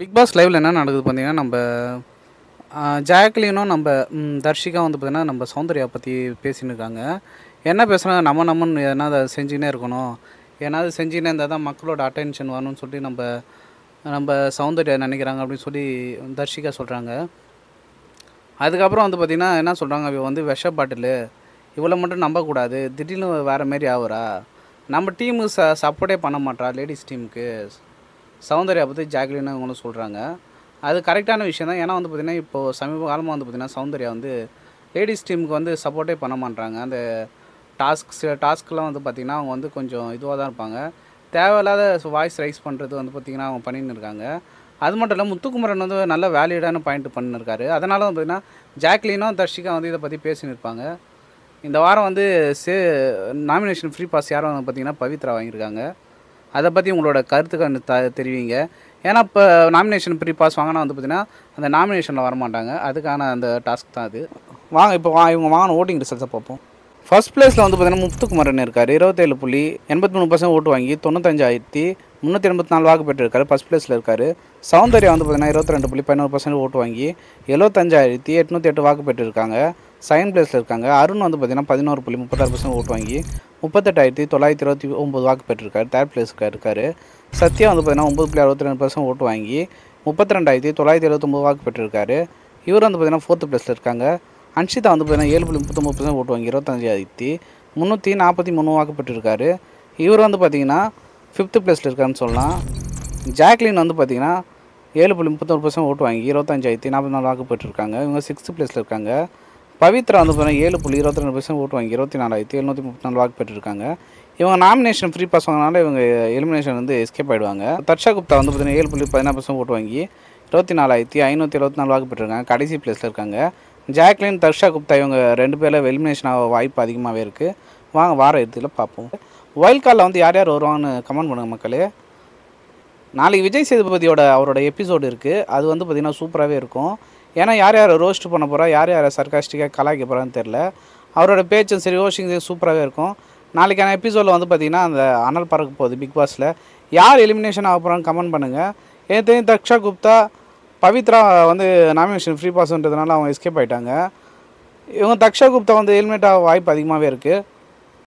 big pass லைவ்ல என்ன நடக்குது பார்த்தீங்கன்னா நம்ம ஜாக்லினும் நம்ம தர்ஷிகா வந்து பார்த்திங்கன்னா நம்ம சௌந்தர்யா பற்றி பேசின்னு இருக்காங்க என்ன பேசுகிறாங்க நம்ம நம்மன்னு எதனா அதை செஞ்சுன்னே இருக்கணும் ஏன்னா அது இருந்தால் தான் மக்களோட அட்டென்ஷன் வரணும்னு சொல்லி நம்ம நம்ம சௌந்தர்யா நினைக்கிறாங்க அப்படின்னு சொல்லி தர்ஷிகா சொல்கிறாங்க அதுக்கப்புறம் வந்து பார்த்திங்கன்னா என்ன சொல்கிறாங்க அவ வந்து விஷ பாட்டில் இவ்வளோ மட்டும் நம்பக்கூடாது திடீர்னு வேறு மாரி ஆகுறா நம்ம டீமு ச சப்போர்ட்டே பண்ண மாட்டா லேடிஸ் டீமுக்கு சௌந்தர்யா பற்றி ஜாக்லின்னு அவங்களும் சொல்கிறாங்க அது கரெக்டான விஷயம் தான் ஏன்னா வந்து பார்த்திங்கன்னா இப்போது சமீப காலமாக வந்து பார்த்திங்கன்னா சௌந்தர்யா வந்து லேடிஸ் டீமுக்கு வந்து சப்போர்ட்டே பண்ண மாட்டாங்க அந்த டாஸ்க் சில டாஸ்க்கெலாம் வந்து பார்த்திங்கன்னா அவங்க வந்து கொஞ்சம் இதுவாக தான் இருப்பாங்க தேவையில்லாத வாய்ஸ் ரைஸ் பண்ணுறது வந்து பார்த்திங்கன்னா அவங்க பண்ணின்னு இருக்காங்க அது மட்டும் இல்லை முத்துக்குமரன் வந்து நல்ல வேலிடான பாயிண்ட் பண்ணிருக்காரு அதனால வந்து பார்த்திங்கன்னா ஜாக்லினும் தர்ஷிகா வந்து இதை பற்றி பேசினிருப்பாங்க இருப்பாங்க இந்த வாரம் வந்து சே நாமினேஷன் ஃப்ரீ பாஸ் யாரும் வந்து பார்த்திங்கன்னா பவித்ரா வாங்கியிருக்காங்க அதை பற்றி உங்களோட கருத்துக்கள் த தெரிவிங்க ஏன்னா இப்போ நாமினேஷன் ப்ரீ பாஸ் வாங்கினா வந்து பார்த்தீங்கன்னா அந்த நாமினேஷனில் வரமாட்டாங்க அதுக்கான அந்த டாஸ்க் தான் அது வாங்க இப்போ வா இவங்க வாங்கின ஓட்டிங் ரிசல்ட்ஸை பார்ப்போம் ஃபஸ்ட் ப்ளேஸில் வந்து பார்த்தீங்கன்னா முத்துக்குமரன் இருக்கார் இருபத்தேழு புள்ளி எண்பத்தி மூணு பர்சன்ட் ஓட்டு வாங்கி தொண்ணூத்தஞ்சாயிரத்தி முந்நூற்றி எண்பத்தி நாலு வாக்கு பெற்றிருக்காரு ஃபஸ்ட் ப்ளேஸில் இருக்கார் சௌந்தர்யா வந்து பார்த்தீங்கன்னா இருபத்தி ரெண்டு புள்ளி பதினோரு பர்சன்ட் ஓட்டு வாங்கி எழுபத்தஞ்சாயிரத்தி எட்நூற்றி எட்டு வாக்கு பெற்றிருக்காங்க செகண்ட் ப்ளேஸில் இருக்காங்க அருண் வந்து பார்த்திங்கன்னா பதினோரு புள்ளி முப்பத்தாறு பர்சன்ட் ஓட்டு வாங்கி முப்பத்தெட்டாயிரத்தி தொள்ளாயிரத்தி இருபத்தி ஒம்பது வாக்கு பெற்றிருக்காரு தேர்ட் பிளேஸ்க்கு இருக்கார் சத்யா வந்து பார்த்திங்கன்னா ஒம்பது புள்ளி அறுபத்தி ரெண்டு பர்சன்ட் ஓட்டு வாங்கி முப்பத்தி ரெண்டாயிரத்தி தொள்ளாயிரத்தி எழுபத்தொம்பது வாக்கு பெற்றிருக்காரு இவர் வந்து பார்த்திங்கன்னா ஃபோர்த்து பிளேஸில் இருக்காங்க அன்ஷிதா வந்து பார்த்திங்கன்னா ஏழு புள்ளி முப்பத்தொம்பது பர்சன்ட் ஓட்டு வாங்கி இருபத்தஞ்சாயிரத்தி முந்நூற்றி நாற்பத்தி மூணு வாக்கு பெற்றிருக்காரு இவர் வந்து பார்த்திங்கன்னா ஃபிஃப்த்து பிளேஸில் இருக்காருன்னு சொல்லலாம் ஜாக்லின் வந்து பார்த்திங்கன்னா ஏழு புள்ளி முப்பத்தொரு பர்சன்ட் ஓட்டு வாங்கி இருபத்தஞ்சாயிரத்தி நாற்பத்தி நாலு வாக்கு பெற்றிருக்காங்க இவங்க சிக்ஸ்த்து பிளேஸில் இருக்காங்க பவித்ரா வந்து பார்த்தீங்கன்னா ஏழு புள்ளி இருபத்தி ரெண்டு பர்சன்ட் ஓட்டு வாங்கி இருபத்தி நாலாயிரத்தி எழுநூத்தி முப்பத்தி நாலு வாக்கு பெற்றிருக்காங்க இவங்க நாமினேஷன் ஃப்ரீ பாஸ் வாங்கினால இவங்க எலிமினேஷன் வந்து எஸ்கேப் ஆகிடுவாங்க தர்ஷா குப்தா வந்து பார்த்தீங்கன்னா ஏழு புள்ளி பதினாறு பர்சன்ட் ஓட்டு வாங்கி இருபத்தி நாலாயிரத்தி ஐநூற்றி எழுபத்தி நாலு வாக்கு பெற்றிருக்காங்க கடைசி பிளேஸில் இருக்காங்க ஜாக்லின் தர்ஷா குப்தா இவங்க ரெண்டு பேரில் எலிமினேஷன் ஆக வாய்ப்பு அதிகமாகவே இருக்குது வாங்க வார இறுதியில் பார்ப்போம் வைல்ட் காலில் வந்து யார் யார் வருவாங்கன்னு கமெண்ட் பண்ணுங்கள் மக்களே நாளைக்கு விஜய் சேதுபதியோட அவரோட எபிசோடு இருக்குது அது வந்து பார்த்திங்கன்னா சூப்பராகவே இருக்கும் ஏன்னா யார் யாரை ரோஸ்ட் பண்ண போகிறா யார் யாரை சர்க்காஸ்டிக்காக கலாய்க்க போகிறான்னு தெரில அவரோட பேச்சும் சரி சரி சூப்பராகவே இருக்கும் நாளைக்கான எபிசோடில் வந்து பார்த்திங்கன்னா அந்த அனல் பறக்க போகுது பிக் பாஸில் யார் எலிமினேஷன் ஆக போகிறான்னு கமெண்ட் பண்ணுங்கள் ஏன் தெரியும் தக்ஷா குப்தா பவித்ரா வந்து நாமினேஷன் ஃப்ரீ பாஸ்ன்றதுனால அவங்க எஸ்கேப் ஆகிட்டாங்க இவங்க தக்ஷா குப்தா வந்து ஹெல்மெட் ஆக வாய்ப்பு அதிகமாகவே இருக்குது